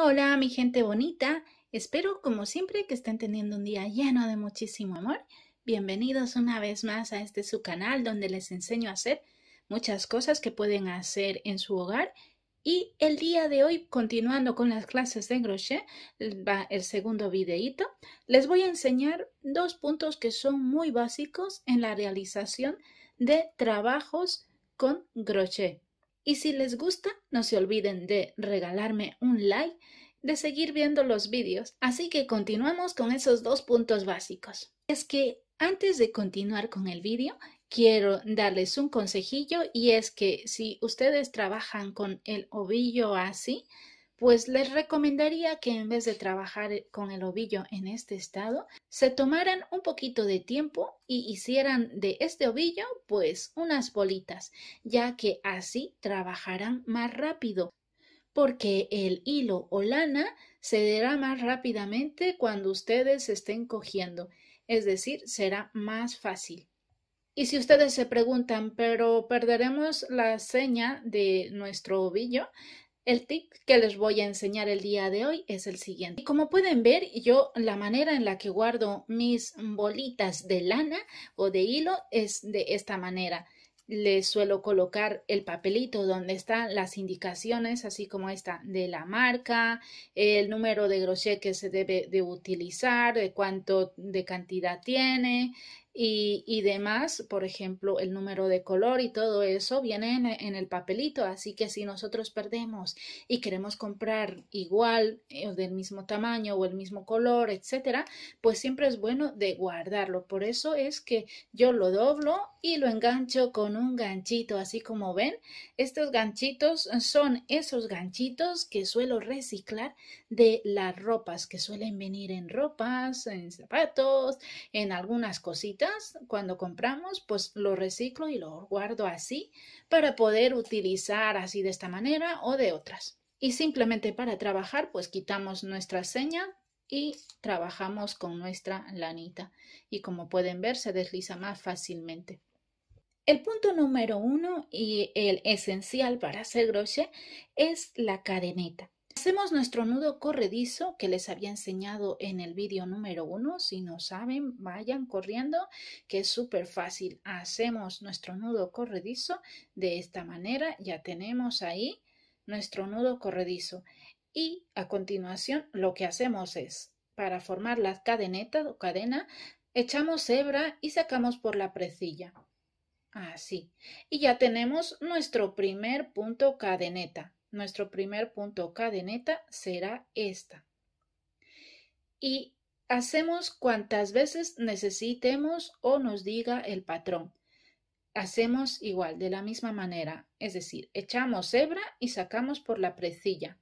Hola, mi gente bonita. Espero como siempre que estén teniendo un día lleno de muchísimo amor. Bienvenidos una vez más a este su canal donde les enseño a hacer muchas cosas que pueden hacer en su hogar. Y el día de hoy, continuando con las clases de crochet, va el segundo videíto, les voy a enseñar dos puntos que son muy básicos en la realización de trabajos con crochet. Y si les gusta, no se olviden de regalarme un like, de seguir viendo los vídeos. Así que continuamos con esos dos puntos básicos. Es que antes de continuar con el vídeo, quiero darles un consejillo y es que si ustedes trabajan con el ovillo así, pues les recomendaría que en vez de trabajar eh, con el ovillo en este estado, se tomaran un poquito de tiempo y hicieran de este ovillo pues unas bolitas, ya que así trabajarán más rápido, porque el hilo o lana cederá más rápidamente cuando ustedes estén cogiendo, es decir, será más fácil. Y si ustedes se preguntan, pero perderemos la seña de nuestro ovillo, el tip que les voy a enseñar el día de hoy es el siguiente. Como pueden ver, yo la manera en la que guardo mis bolitas de lana o de hilo es de esta manera. Le suelo colocar el papelito donde están las indicaciones, así como esta de la marca, el número de crochet que se debe de utilizar, de cuánto de cantidad tiene, y, demás, por ejemplo, el número de color y todo eso viene en, el papelito, así que si nosotros perdemos y queremos comprar igual o eh, del mismo tamaño o el mismo color, etcétera, pues siempre es bueno de guardarlo. Por eso es que yo lo doblo y lo engancho con un ganchito, así como ven, estos ganchitos son esos ganchitos que suelo reciclar de las ropas que suelen venir en ropas, en zapatos, en algunas cositas cuando compramos, pues lo reciclo y lo guardo así para poder utilizar así de esta manera o de otras. Y simplemente para trabajar, pues quitamos nuestra seña y trabajamos con nuestra lanita. Y como pueden ver, se desliza más fácilmente. El punto número uno y el esencial para hacer crochet es la cadeneta. Hacemos nuestro nudo corredizo que les había enseñado en el vídeo número uno. Si no saben, vayan corriendo, que es súper fácil. Hacemos nuestro nudo corredizo de esta manera. Ya tenemos ahí nuestro nudo corredizo. Y a continuación lo que hacemos es, para formar la cadeneta o cadena, echamos hebra y sacamos por la precilla. Así. Y ya tenemos nuestro primer punto cadeneta. Nuestro primer punto cadeneta será esta. Y hacemos cuantas veces necesitemos o nos diga el patrón. Hacemos igual, de la misma manera, es decir, echamos hebra y sacamos por la precilla.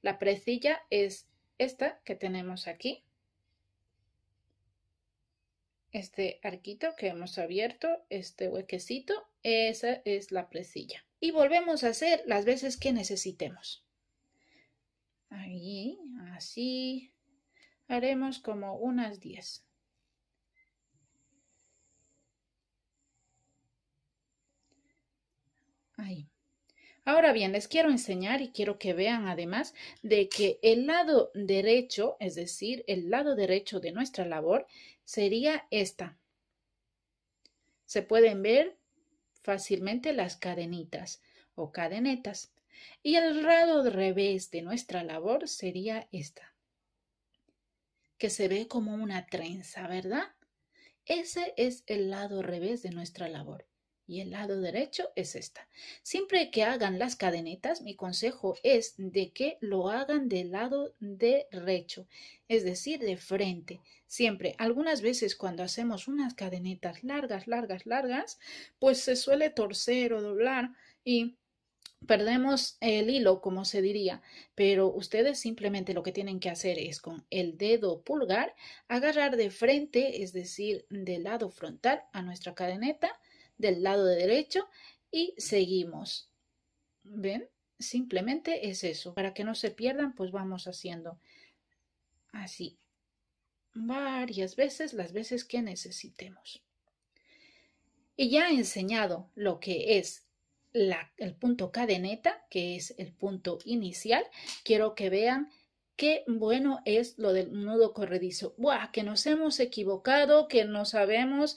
La precilla es esta que tenemos aquí, este arquito que hemos abierto, este huequecito esa es la presilla. Y volvemos a hacer las veces que necesitemos. Ahí, así. Haremos como unas 10. Ahí. Ahora bien, les quiero enseñar y quiero que vean además de que el lado derecho, es decir, el lado derecho de nuestra labor sería esta. Se pueden ver fácilmente las cadenitas o cadenetas, y el lado revés de nuestra labor sería esta, que se ve como una trenza, ¿verdad? Ese es el lado revés de nuestra labor y el lado derecho es esta. Siempre que hagan las cadenetas, mi consejo es de que lo hagan del lado derecho, es decir, de frente. Siempre, algunas veces cuando hacemos unas cadenetas largas, largas, largas, pues se suele torcer o doblar y perdemos el hilo, como se diría, pero ustedes simplemente lo que tienen que hacer es con el dedo pulgar agarrar de frente, es decir, del lado frontal a nuestra cadeneta del lado derecho y seguimos. ¿Ven? Simplemente es eso. Para que no se pierdan, pues vamos haciendo así varias veces, las veces que necesitemos. Y ya he enseñado lo que es el punto cadeneta, que es el punto inicial. Quiero que vean qué bueno es lo del nudo corredizo. ¡Buah! Que nos hemos equivocado, que no sabemos,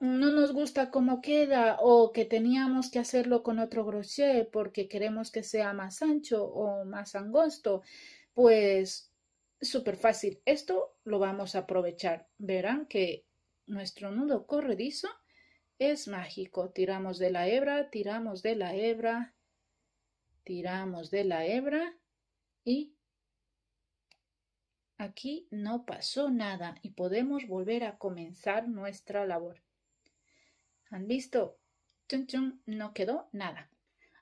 no nos gusta cómo queda o que teníamos que hacerlo con otro crochet porque queremos que sea más ancho o más angosto, pues súper fácil. Esto lo vamos a aprovechar. Verán que nuestro nudo corredizo es mágico. Tiramos de la hebra, tiramos de la hebra, tiramos de la hebra y aquí no pasó nada y podemos volver a comenzar nuestra labor. ¿Han visto? no quedó nada.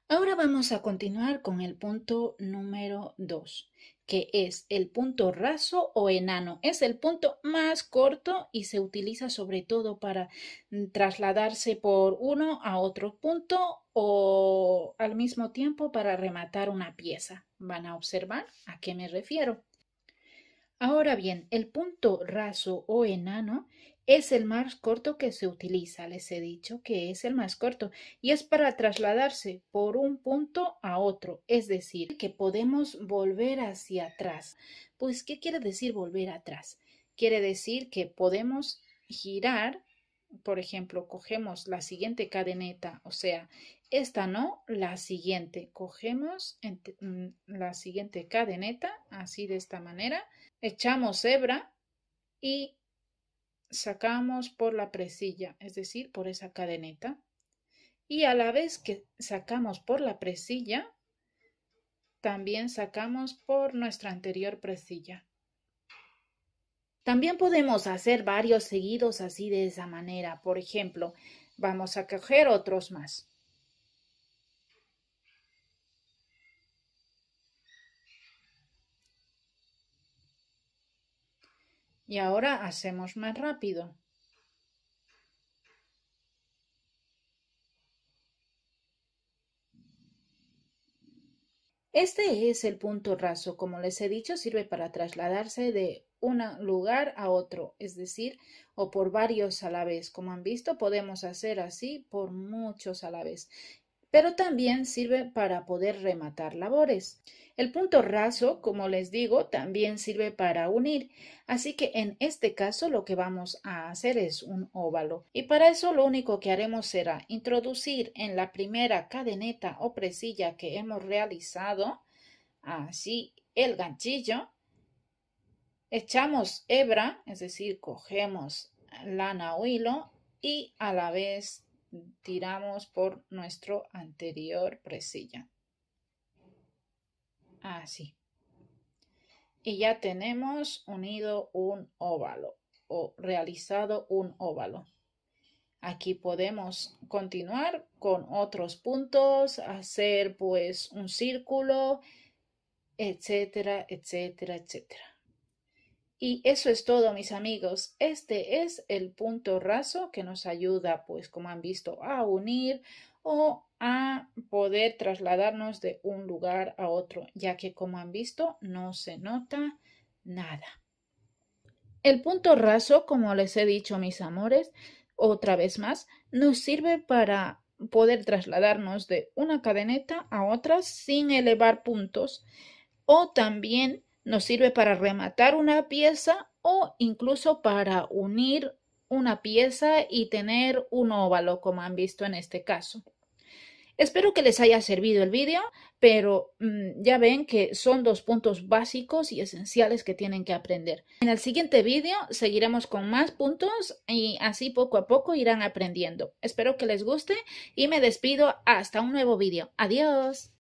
Ahora vamos a continuar con el punto número 2, que es el punto raso o enano. Es el punto más corto y se utiliza sobre todo para trasladarse por uno a otro punto o al mismo tiempo para rematar una pieza. Van a observar a qué me refiero. Ahora bien, el punto raso o enano es el más corto que se utiliza, les he dicho que es el más corto, y es para trasladarse por un punto a otro, es decir, que podemos volver hacia atrás. Pues, ¿qué quiere decir volver atrás? Quiere decir que podemos girar, por ejemplo, cogemos la siguiente cadeneta, o sea, esta no, la siguiente. Cogemos mm, la siguiente cadeneta, así de esta manera, echamos hebra y sacamos por la presilla, es decir, por esa cadeneta. Y a la vez que sacamos por la presilla, también sacamos por nuestra anterior presilla. También podemos hacer varios seguidos así de esa manera. Por ejemplo, vamos a coger otros más. Y ahora hacemos más rápido. Este es el punto raso. Como les he dicho, sirve para trasladarse de un lugar a otro, es decir, o por varios a la vez. Como han visto, podemos hacer así por muchos a la vez pero también sirve para poder rematar labores. El punto raso, como les digo, también sirve para unir, así que en este caso lo que vamos a hacer es un óvalo. Y para eso lo único que haremos será introducir en la primera cadeneta o presilla que hemos realizado, así el ganchillo, echamos hebra, es decir, cogemos lana o hilo y a la vez tiramos por nuestro anterior presilla. Así. Y ya tenemos unido un óvalo o realizado un óvalo. Aquí podemos continuar con otros puntos, hacer pues un círculo, etcétera, etcétera, etcétera. Y eso es todo, mis amigos. Este es el punto raso que nos ayuda, pues como han visto, a unir o a poder trasladarnos de un lugar a otro, ya que como han visto, no se nota nada. El punto raso, como les he dicho, mis amores, otra vez más, nos sirve para poder trasladarnos de una cadeneta a otra sin elevar puntos o también nos sirve para rematar una pieza o incluso para unir una pieza y tener un óvalo, como han visto en este caso. Espero que les haya servido el vídeo, pero mm, ya ven que son dos puntos básicos y esenciales que tienen que aprender. En el siguiente vídeo seguiremos con más puntos y así poco a poco irán aprendiendo. Espero que les guste y me despido hasta un nuevo vídeo. Adiós.